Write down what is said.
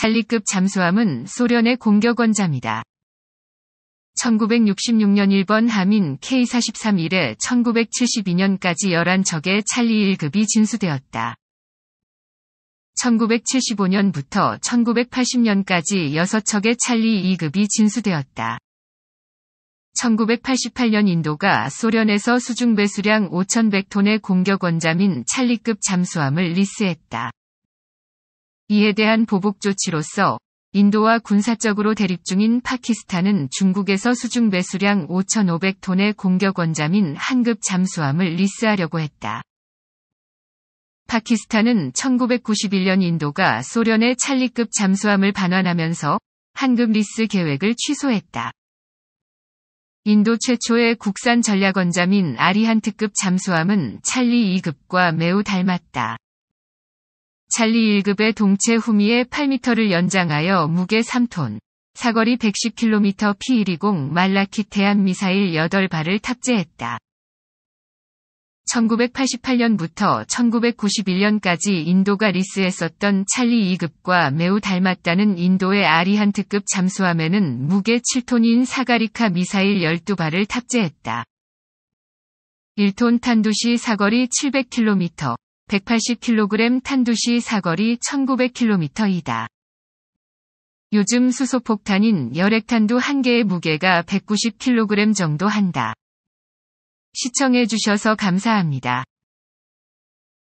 찰리급 잠수함은 소련의 공격 원자입니다. 1966년 1번 함인 K-43일에 1972년까지 11척의 찰리 1급이 진수되었다. 1975년부터 1980년까지 6척의 찰리 2급이 진수되었다. 1988년 인도가 소련에서 수중 배수량 5,100톤의 공격 원자민 찰리급 잠수함을 리스했다. 이에 대한 보복 조치로서 인도와 군사적으로 대립 중인 파키스탄은 중국에서 수중 배수량 5,500톤의 공격 원자민 한급 잠수함을 리스하려고 했다. 파키스탄은 1991년 인도가 소련의 찰리급 잠수함을 반환하면서 한급 리스 계획을 취소했다. 인도 최초의 국산 전략 원자민 아리한트급 잠수함은 찰리 2급과 매우 닮았다. 찰리 1급의 동체 후미에 8m를 연장하여 무게 3톤, 사거리 110km P120 말라키 태안 미사일 8발을 탑재했다. 1988년부터 1991년까지 인도가 리스했었던 찰리 2급과 매우 닮았다는 인도의 아리한트급 잠수함에는 무게 7톤인 사가리카 미사일 12발을 탑재했다. 1톤 탄두시 사거리 700km, 180kg 탄두시 사거리 1900km이다. 요즘 수소폭탄인 열핵탄두 한 개의 무게가 190kg 정도 한다. 시청해주셔서 감사합니다.